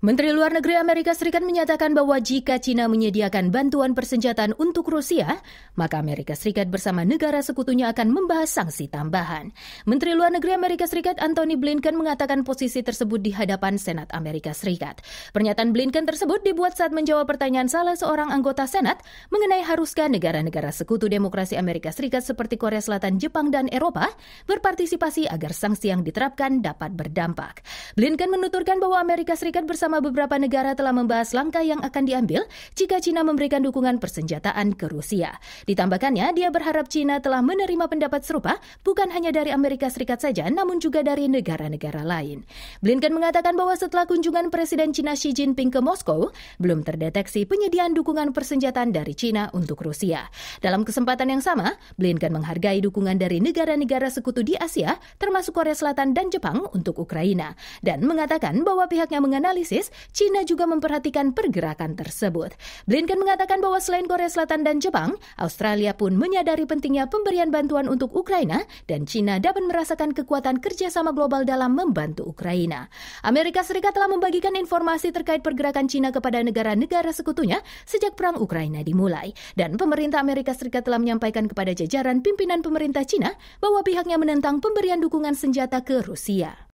Menteri Luar Negeri Amerika Serikat menyatakan bahwa jika China menyediakan bantuan persenjataan untuk Rusia, maka Amerika Serikat bersama negara sekutunya akan membahas sanksi tambahan. Menteri Luar Negeri Amerika Serikat Antony Blinken mengatakan posisi tersebut di hadapan Senat Amerika Serikat. Pernyataan Blinken tersebut dibuat saat menjawab pertanyaan salah seorang anggota Senat mengenai haruskah negara-negara sekutu demokrasi Amerika Serikat seperti Korea Selatan, Jepang, dan Eropa berpartisipasi agar sanksi yang diterapkan dapat berdampak. Blinken menuturkan bahwa Amerika Serikat bersama beberapa negara telah membahas langkah yang akan diambil jika China memberikan dukungan persenjataan ke Rusia. Ditambahkannya, dia berharap China telah menerima pendapat serupa bukan hanya dari Amerika Serikat saja, namun juga dari negara-negara lain. Blinken mengatakan bahwa setelah kunjungan Presiden China Xi Jinping ke Moskow, belum terdeteksi penyediaan dukungan persenjataan dari China untuk Rusia. Dalam kesempatan yang sama, Blinken menghargai dukungan dari negara-negara sekutu di Asia, termasuk Korea Selatan dan Jepang untuk Ukraina dan mengatakan bahwa pihaknya menganalisis China juga memperhatikan pergerakan tersebut. Blinken mengatakan bahwa selain Korea Selatan dan Jepang, Australia pun menyadari pentingnya pemberian bantuan untuk Ukraina dan China dapat merasakan kekuatan kerjasama global dalam membantu Ukraina. Amerika Serikat telah membagikan informasi terkait pergerakan China kepada negara-negara sekutunya sejak perang Ukraina dimulai dan pemerintah Amerika Serikat telah menyampaikan kepada jajaran pimpinan pemerintah China bahwa pihaknya menentang pemberian dukungan senjata ke Rusia.